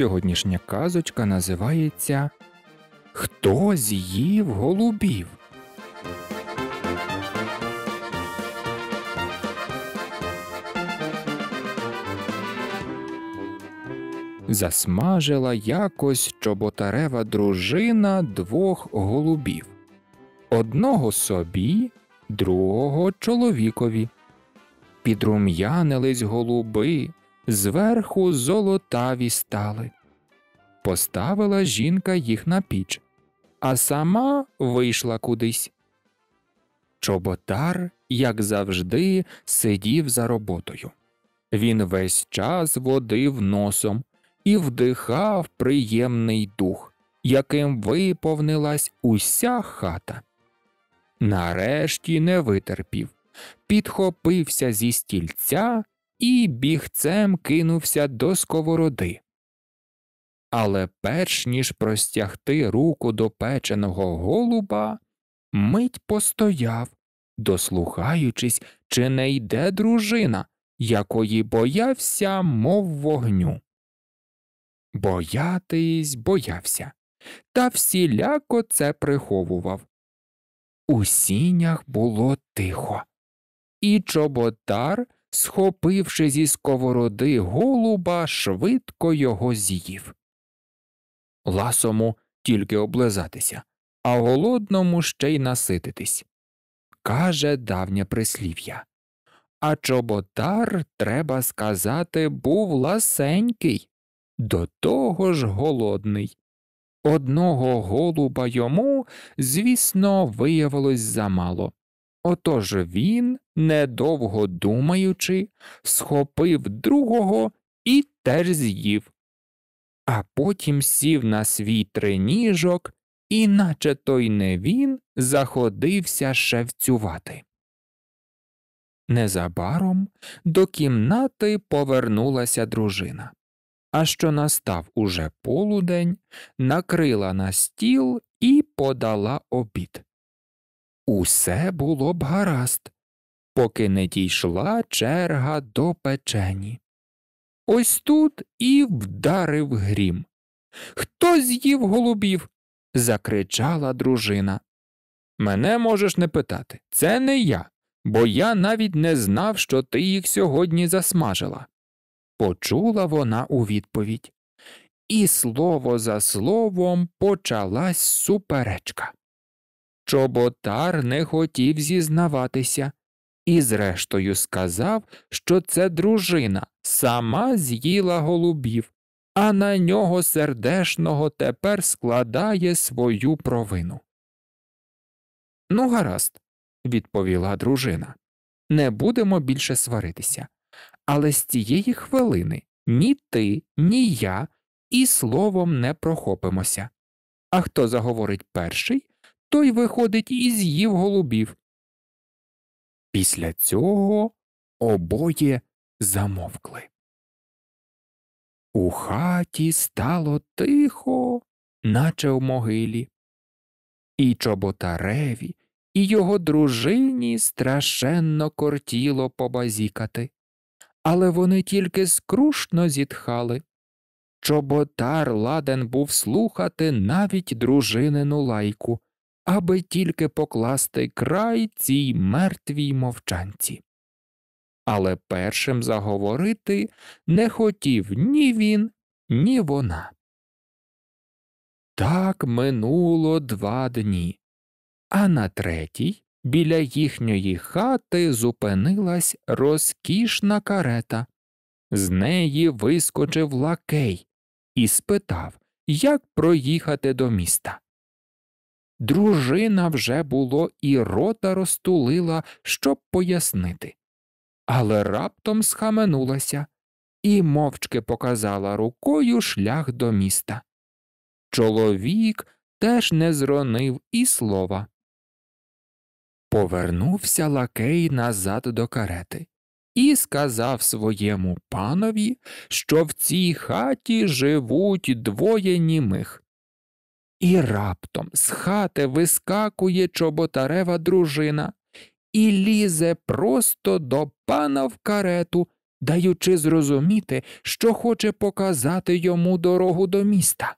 Сьогоднішня казочка називається Хто з'їв голубів? Засмажила якось чоботарева дружина двох голубів одного собі, другого чоловікові. Підрум'янились голуби, зверху золотаві стали. Поставила жінка їх на піч, а сама вийшла кудись. Чоботар, як завжди, сидів за роботою. Він весь час водив носом і вдихав приємний дух, яким виповнилась уся хата. Нарешті не витерпів, підхопився зі стільця і бігцем кинувся до сковороди. Але перш ніж простягти руку до печеного голуба, мить постояв, дослухаючись, чи не йде дружина, якої боявся, мов вогню. Боятись боявся, та всіляко це приховував. У сінях було тихо, і чоботар схопивши зі сковороди голуба, швидко його з'їв. Ласому тільки облизатися, а голодному ще й насититись. Каже давнє прислів'я. А чоботар, треба сказати, був ласенький, до того ж голодний. Одного голуба йому, звісно, виявилось замало. Отож він, недовго думаючи, схопив другого і теж з'їв, а потім сів на свій триніжок, і, наче той не він, заходився шевцювати. Незабаром до кімнати повернулася дружина. А що настав уже полудень, накрила на стіл і подала обід усе було б гаразд, поки не дійшла черга до печені. Ось тут і вдарив грім. Хто з'їв голубів? закричала дружина. Мене можеш не питати, це не я, бо я навіть не знав, що ти їх сьогодні засмажила. Почула вона у відповідь. І слово за словом почалась суперечка. Чоботар не хотів зізнаватися і, зрештою, сказав, що це дружина сама з'їла голубів, а на нього сердешного тепер складає свою провину. Ну, гаразд, відповіла дружина. Не будемо більше сваритися. Але з цієї хвилини ні ти, ні я і словом не прохопимося. А хто заговорить перший, той виходить і з'їв голубів. Після цього обоє замовкли. У хаті стало тихо, наче в могилі. І чоботареві, і його дружині страшенно кортіло побазікати, але вони тільки скрушно зітхали. Чоботар ладен був слухати навіть дружинину лайку, аби тільки покласти край цій мертвій мовчанці. Але першим заговорити не хотів ні він, ні вона. Так минуло два дні, а на третій біля їхньої хати зупинилась розкішна карета. З неї вискочив лакей і спитав, як проїхати до міста дружина вже було і рота розтулила, щоб пояснити. Але раптом схаменулася і мовчки показала рукою шлях до міста. Чоловік теж не зронив і слова. Повернувся лакей назад до карети і сказав своєму панові, що в цій хаті живуть двоє німих. І раптом з хати вискакує чоботарева дружина і лізе просто до пана в карету, даючи зрозуміти, що хоче показати йому дорогу до міста.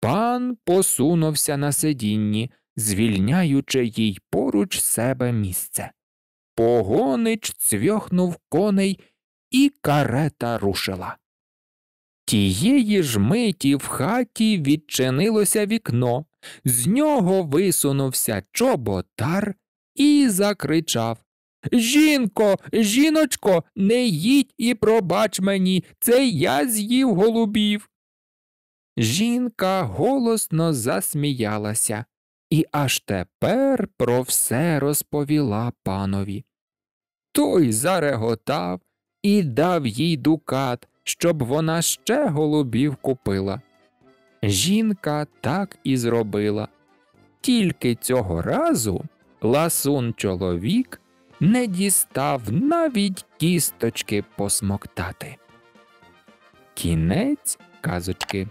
Пан посунувся на сидінні, звільняючи їй поруч себе місце. Погонич цвьохнув коней, і карета рушила. Тієї ж миті в хаті відчинилося вікно, з нього висунувся чоботар і закричав Жінко, жіночко, не їдь і пробач мені, це я з'їв голубів. Жінка голосно засміялася і аж тепер про все розповіла панові. Той зареготав і дав їй дукат щоб вона ще голубів купила. Жінка так і зробила. Тільки цього разу ласун чоловік не дістав навіть кісточки посмоктати. Кінець казочки.